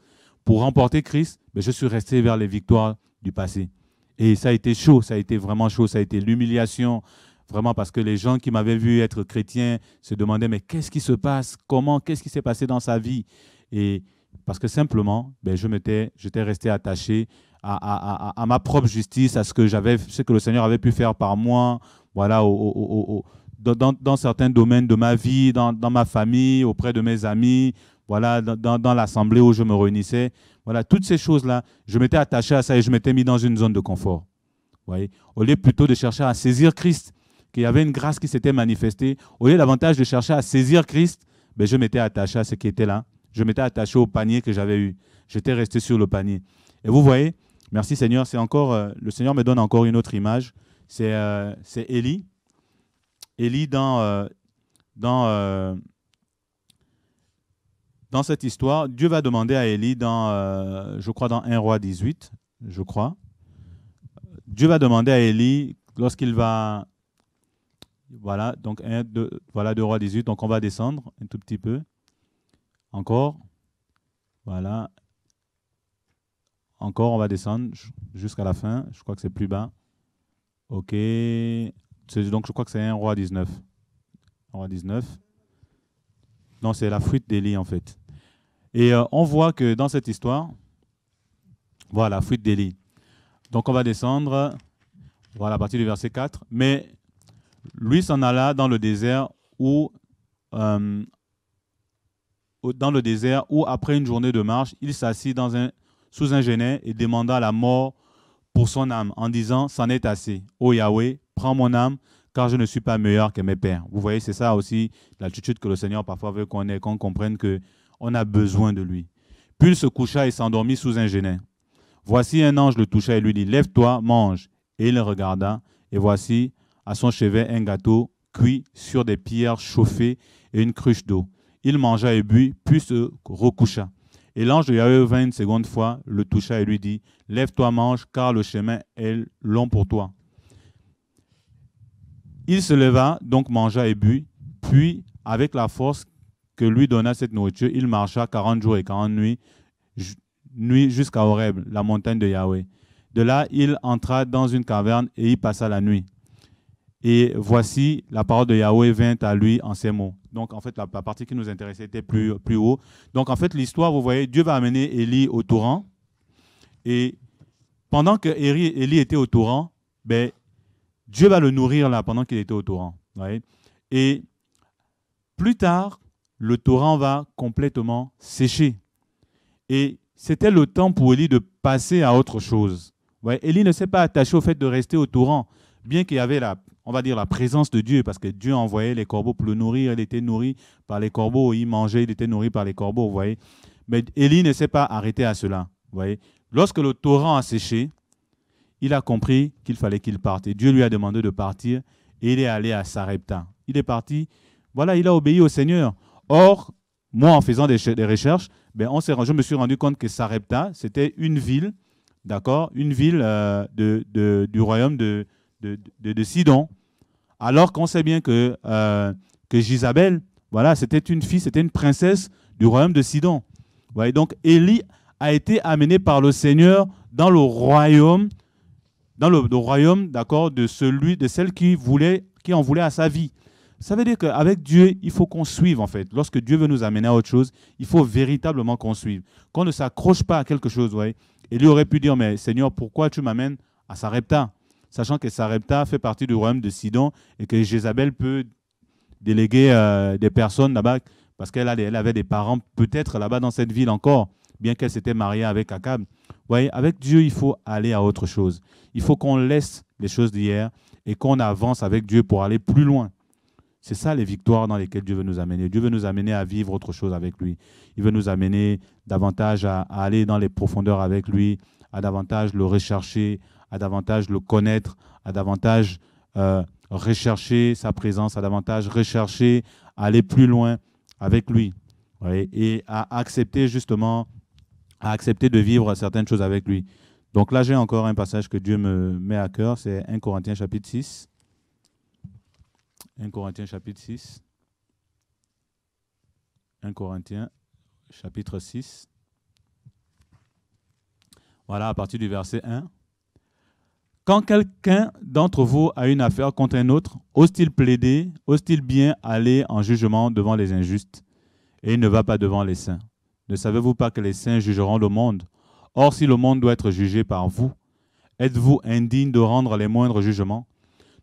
pour remporter Christ, ben, je suis resté vers les victoires du passé. Et ça a été chaud, ça a été vraiment chaud, ça a été l'humiliation, vraiment parce que les gens qui m'avaient vu être chrétien se demandaient, mais qu'est-ce qui se passe Comment Qu'est-ce qui s'est passé dans sa vie Et parce que simplement, ben, je m'étais, j'étais resté attaché à, ma propre justice, à ce que j'avais, ce que le Seigneur avait pu faire par moi, voilà, dans, certains domaines de ma vie, dans, ma famille, auprès de mes amis, voilà, dans, dans l'assemblée où je me réunissais. Voilà, toutes ces choses-là, je m'étais attaché à ça et je m'étais mis dans une zone de confort. Voyez Au lieu plutôt de chercher à saisir Christ, qu'il y avait une grâce qui s'était manifestée, au lieu davantage de chercher à saisir Christ, ben, je m'étais attaché à ce qui était là. Je m'étais attaché au panier que j'avais eu. J'étais resté sur le panier. Et vous voyez, merci Seigneur, c'est encore, euh, le Seigneur me donne encore une autre image. C'est Elie, euh, Elie Élie dans, euh, dans dans cette histoire, Dieu va demander à Élie, dans, euh, je crois, dans 1 roi 18, je crois, Dieu va demander à Élie, lorsqu'il va... Voilà, donc 1, 2, voilà 2 rois 18, donc on va descendre un tout petit peu. Encore. Voilà. Encore, on va descendre jusqu'à la fin. Je crois que c'est plus bas. OK. Donc je crois que c'est 1 roi 19. Roi 19. Non, c'est la fuite d'Élie en fait. Et euh, on voit que dans cette histoire, voilà, fuite d'Élie. Donc on va descendre, voilà, à partir du verset 4. Mais lui s'en alla dans le désert où, euh, dans le désert ou après une journée de marche, il s'assit dans un, sous un genêt et demanda la mort pour son âme en disant, c'en est assez. Ô Yahweh, prends mon âme, car je ne suis pas meilleur que mes pères. Vous voyez, c'est ça aussi l'altitude que le Seigneur parfois veut qu'on ait, qu'on comprenne que on a besoin de lui. Puis il se coucha et s'endormit sous un genêt. Voici un ange le toucha et lui dit, Lève-toi, mange. Et il le regarda, et voici à son chevet un gâteau cuit sur des pierres chauffées et une cruche d'eau. Il mangea et buit, puis se recoucha. Et l'ange de Yahweh vint une seconde fois, le toucha et lui dit, Lève-toi, mange, car le chemin est long pour toi. Il se leva, donc mangea et but, puis, avec la force lui donna cette nourriture, il marcha 40 jours et 40 nuits, nuit jusqu'à Horeb, la montagne de Yahweh. De là, il entra dans une caverne et y passa la nuit. Et voici, la parole de Yahweh vint à lui en ces mots. Donc, en fait, la, partie qui nous intéressait était plus, plus haut. Donc, en fait, l'histoire, vous voyez, Dieu va amener Élie au torrent. Et pendant que Élie était au torrent, ben, Dieu va le nourrir là pendant qu'il était au torrent. Et plus tard, le torrent va complètement sécher. Et c'était le temps pour Élie de passer à autre chose. Ouais, Élie ne s'est pas attaché au fait de rester au torrent, bien qu'il y avait la, on va dire, la présence de Dieu, parce que Dieu envoyait les corbeaux pour le nourrir, il était nourri par les corbeaux, il mangeait, il était nourri par les corbeaux, vous voyez. Mais Élie ne s'est pas arrêté à cela, vous voyez. Lorsque le torrent a séché, il a compris qu'il fallait qu'il parte. Et Dieu lui a demandé de partir et il est allé à Sarepta. Il est parti, voilà, il a obéi au Seigneur. Or, moi, en faisant des, recherches, ben, on je me suis rendu compte que Sarepta, c'était une ville, d'accord, une ville euh, de, du royaume de, de Sidon. Alors qu'on sait bien que, euh, que Gisabelle, voilà, c'était une fille, c'était une princesse du royaume de Sidon. Voyez, donc Élie a été amené par le Seigneur dans le royaume, dans le, le royaume, d'accord, de celui, de celle qui voulait, qui en voulait à sa vie. Ça veut dire qu'avec Dieu, il faut qu'on suive en fait. Lorsque Dieu veut nous amener à autre chose, il faut véritablement qu'on suive. Qu'on ne s'accroche pas à quelque chose, voyez. Et lui aurait pu dire, mais Seigneur, pourquoi tu m'amènes à Sarepta Sachant que Sarepta fait partie du royaume de Sidon et que Jézabel peut déléguer euh, des personnes là-bas parce qu'elle avait des parents peut-être là-bas dans cette ville encore, bien qu'elle s'était mariée avec Akab. Vous voyez, avec Dieu, il faut aller à autre chose. Il faut qu'on laisse les choses d'hier et qu'on avance avec Dieu pour aller plus loin. C'est ça les victoires dans lesquelles Dieu veut nous amener. Dieu veut nous amener à vivre autre chose avec lui. Il veut nous amener davantage à, aller dans les profondeurs avec lui, à davantage le rechercher, à davantage le connaître, à davantage euh, rechercher sa présence, à davantage rechercher aller plus loin avec lui. et à accepter justement, à accepter de vivre certaines choses avec lui. Donc là, j'ai encore un passage que Dieu me met à cœur, c'est 1 Corinthiens chapitre 6. 1 Corinthiens chapitre 6. 1 Corinthiens chapitre 6. Voilà, à partir du verset 1. Quand quelqu'un d'entre vous a une affaire contre un autre, ose-t-il plaider, ose-t-il bien aller en jugement devant les injustes Et il ne va pas devant les saints. Ne savez-vous pas que les saints jugeront le monde Or, si le monde doit être jugé par vous, êtes-vous indigne de rendre les moindres jugements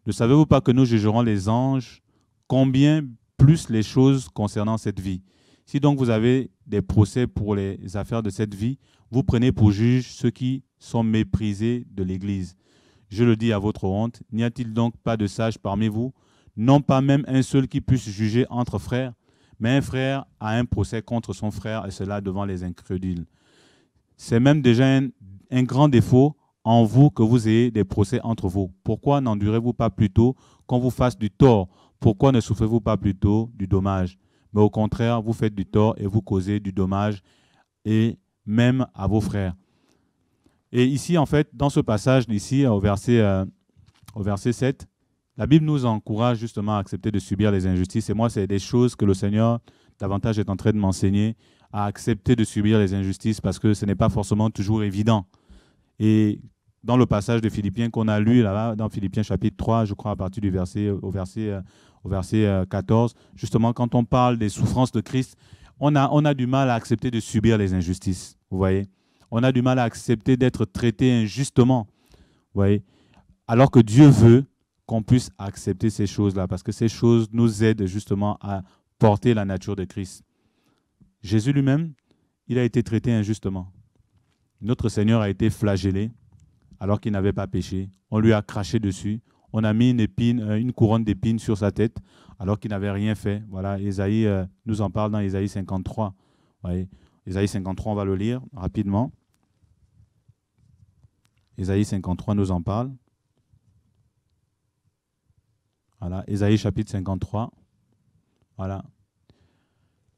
ne savez-vous pas que nous jugerons les anges Combien plus les choses concernant cette vie Si donc vous avez des procès pour les affaires de cette vie, vous prenez pour juge ceux qui sont méprisés de l'Église. Je le dis à votre honte, n'y a-t-il donc pas de sages parmi vous Non pas même un seul qui puisse juger entre frères, mais un frère a un procès contre son frère, et cela devant les incrédules. C'est même déjà un grand défaut en vous que vous ayez des procès entre vous Pourquoi n'endurez-vous pas plutôt qu'on vous fasse du tort Pourquoi ne souffrez-vous pas plutôt du dommage Mais au contraire, vous faites du tort et vous causez du dommage et même à vos frères. Et ici, en fait, dans ce passage, ici, au verset, euh, au verset 7, la Bible nous encourage justement à accepter de subir les injustices. Et moi, c'est des choses que le Seigneur, davantage, est en train de m'enseigner, à accepter de subir les injustices parce que ce n'est pas forcément toujours évident. Et dans le passage de Philippiens qu'on a lu là, dans Philippiens chapitre 3, je crois, à partir du verset, au verset, euh, au verset 14, euh, justement, quand on parle des souffrances de Christ, on a, on a du mal à accepter de subir les injustices, vous voyez. On a du mal à accepter d'être traité injustement, vous voyez. Alors que Dieu veut qu'on puisse accepter ces choses-là, parce que ces choses nous aident justement à porter la nature de Christ. Jésus lui-même, il a été traité injustement. Notre Seigneur a été flagellé, alors qu'il n'avait pas péché. On lui a craché dessus. On a mis une épine, euh, une couronne d'épines sur sa tête, alors qu'il n'avait rien fait. Voilà, Isaïe euh, nous en parle dans Isaïe 53. Voyez. 53, on va le lire rapidement. Isaïe 53 nous en parle. Voilà, Isaïe chapitre 53. Voilà.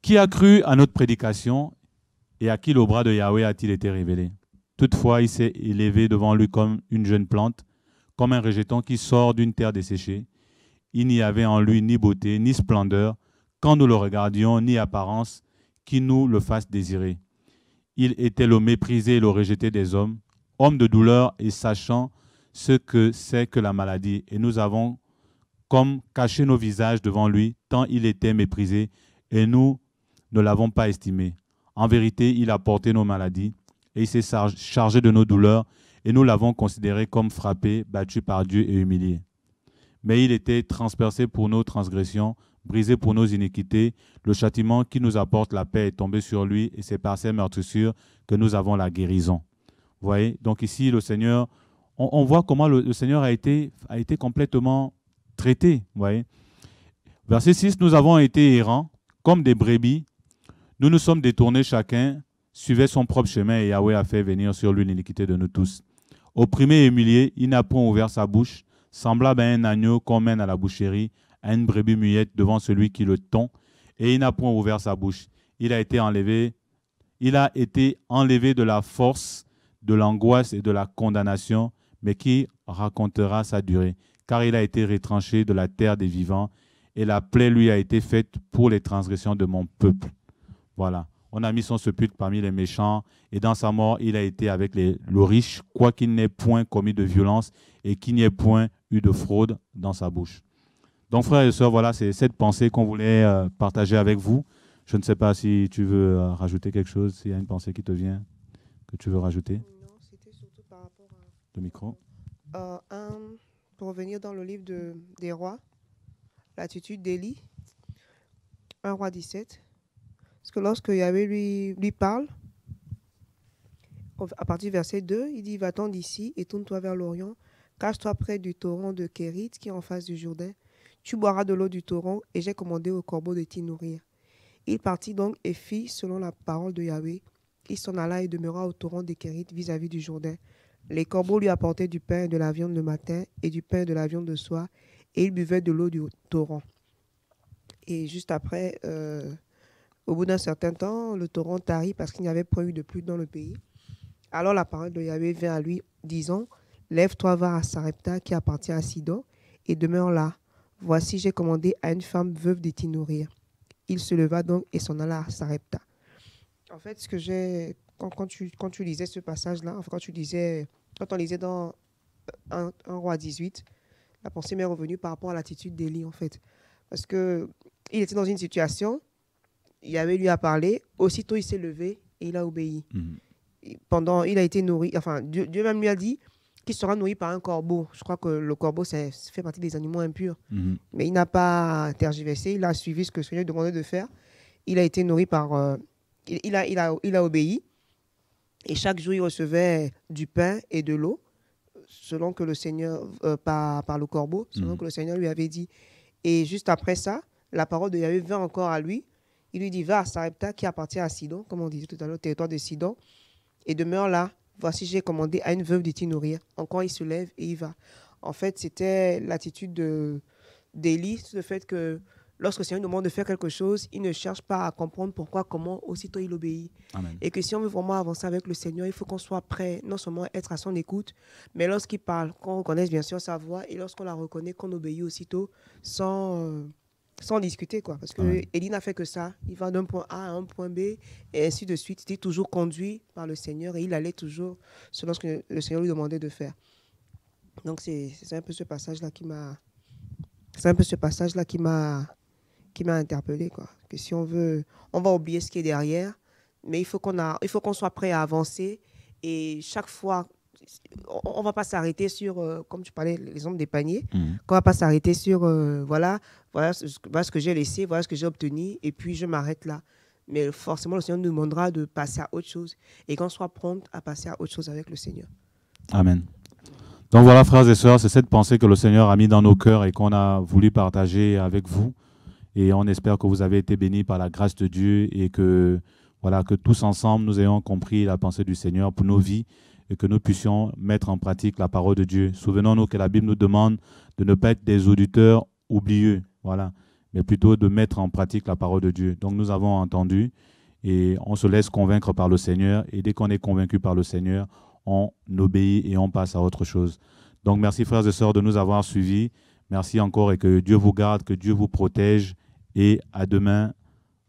Qui a cru à notre prédication et à qui le bras de Yahweh a-t-il été révélé Toutefois, il s'est élevé devant lui comme une jeune plante, comme un rejeton qui sort d'une terre desséchée. Il n'y avait en lui ni beauté, ni splendeur, quand nous le regardions, ni apparence qui nous le fasse désirer. Il était le méprisé et le rejeté des hommes, homme de douleur et sachant ce que c'est que la maladie. Et nous avons comme caché nos visages devant lui, tant il était méprisé, et nous ne l'avons pas estimé. En vérité, il a porté nos maladies et il s'est chargé de nos douleurs, et nous l'avons considéré comme frappé, battu par Dieu et humilié. Mais il était transpercé pour nos transgressions, brisé pour nos iniquités, le châtiment qui nous apporte la paix est tombé sur lui, et c'est par ses meurtrissures que nous avons la guérison. Vous voyez, donc ici, le Seigneur, on, voit comment le, Seigneur a été, a été complètement traité. Vous voyez. Verset 6, nous avons été errants, comme des brebis, nous nous sommes détournés chacun suivait son propre chemin et Yahweh a fait venir sur lui l'iniquité de nous tous. Opprimé et humilié, il n'a point ouvert sa bouche, semblable à un agneau qu'on mène à la boucherie, à une brebis muette devant celui qui le tond, et il n'a point ouvert sa bouche. Il a été enlevé, il a été enlevé de la force, de l'angoisse et de la condamnation, mais qui racontera sa durée, car il a été retranché de la terre des vivants, et la plaie lui a été faite pour les transgressions de mon peuple. Voilà on a mis son sepulcre parmi les méchants, et dans sa mort, il a été avec les, le riche, quoiqu'il n'ait point commis de violence et qu'il n'y ait point eu de fraude dans sa bouche. Donc, frères et sœurs, voilà, c'est cette pensée qu'on voulait euh, partager avec vous. Je ne sais pas si tu veux euh, rajouter quelque chose, s'il y a une pensée qui te vient, que tu veux rajouter. Non, c'était surtout par rapport à. Le micro. Euh, un, pour revenir dans le livre des rois, l'attitude d'Élie, un roi 17 lorsque Yahweh lui, parle, à partir du verset 2, il dit Va-t'en d'ici et tourne-toi vers l'Orient, cache-toi près du torrent de Kérit qui est en face du Jourdain. Tu boiras de l'eau du torrent, et j'ai commandé aux corbeaux de t'y nourrir. Il partit donc et fit selon la parole de Yahweh. Il s'en alla et demeura au torrent de Kérit vis-à-vis du Jourdain. Les corbeaux lui apportaient du pain et de la viande le matin et du pain et de la viande le soir, et il buvait de l'eau du torrent. Et juste après, euh, au bout d'un certain temps, le torrent tarit parce qu'il n'y avait point eu de pluie dans le pays. Alors la parole de Yahvé vient à lui, disant Lève-toi, va à Sarepta qui appartient à Sidon, et demeure là. Voici, j'ai commandé à une femme veuve de t'y nourrir. Il se leva donc et s'en alla à Sarepta. En fait, ce que j'ai. Quand, tu, quand tu lisais ce passage-là, quand tu disais Quand on lisait dans 1, euh, roi 18, la pensée m'est revenue par rapport à l'attitude d'Élie, en fait. Parce que il était dans une situation Yahvé lui a parlé, aussitôt il s'est levé et il a obéi. Mhm. Pendant, il a été nourri, enfin, Dieu, même lui a dit qu'il sera nourri par un corbeau. Je crois que le corbeau, ça fait partie des animaux impurs. Mhm. Mais il n'a pas tergiversé, il a suivi ce que le Seigneur demandait de faire. Il a été nourri par. Euh, il, a, il, a, il a obéi. Et chaque jour, il recevait du pain et de l'eau, selon que le Seigneur, euh, par, par, le corbeau, selon mhm. que le Seigneur lui avait dit. Et juste après ça, la parole de Yahvé vint encore à lui il lui dit, va à Sarepta qui appartient à Sidon, comme on disait tout à l'heure, territoire de Sidon, et demeure là. Voici, j'ai commandé à une veuve de t'y nourrir. Encore, il se lève et il va. En fait, c'était l'attitude d'Élie, le fait que lorsque le Seigneur nous demande de faire quelque chose, il ne cherche pas à comprendre pourquoi, comment, aussitôt il obéit. Et que si on veut vraiment avancer avec le Seigneur, il faut qu'on soit prêt, non seulement être à son écoute, mais lorsqu'il parle, qu'on reconnaisse bien sûr sa voix, et lorsqu'on la reconnaît, qu'on obéit aussitôt, sans, euh, sans discuter, quoi. Parce que n'a fait que ça. Il va d'un point A à un point B, et ainsi de suite. Il était toujours conduit par le Seigneur et il allait toujours selon ce que le Seigneur lui demandait de faire. Donc, c'est un peu ce passage-là qui m'a. C'est un peu ce passage-là qui m'a qui m'a interpellé quoi que si on veut on va oublier ce qui est derrière mais il faut qu'on a il faut qu'on soit prêt à avancer et chaque fois on va pas s'arrêter sur, euh, comme tu parlais, l'exemple des paniers, mhm. On va pas s'arrêter sur, euh, voilà, voilà ce, que j'ai laissé, voilà ce que j'ai obtenu, et puis je m'arrête là. Mais forcément, le Seigneur nous demandera de passer à autre chose, et qu'on soit prompt à passer à autre chose avec le Seigneur. Amen. Donc voilà, frères et sœurs, c'est cette pensée que le Seigneur a mis dans nos cœurs et qu'on a voulu partager avec vous. Et on espère que vous avez été bénis par la grâce de Dieu et que, voilà, que tous ensemble, nous ayons compris la pensée du Seigneur pour nos vies et que nous puissions mettre en pratique la parole de Dieu. Souvenons-nous que la Bible nous demande de ne pas être des auditeurs oublieux, voilà, mais plutôt de mettre en pratique la parole de Dieu. Donc nous avons entendu et on se laisse convaincre par le Seigneur et dès qu'on est convaincu par le Seigneur, on obéit et on passe à autre chose. Donc merci frères et sœurs de nous avoir suivis. Merci encore et que Dieu vous garde, que Dieu vous protège et à demain,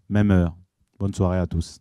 même heure. Bonne soirée à tous.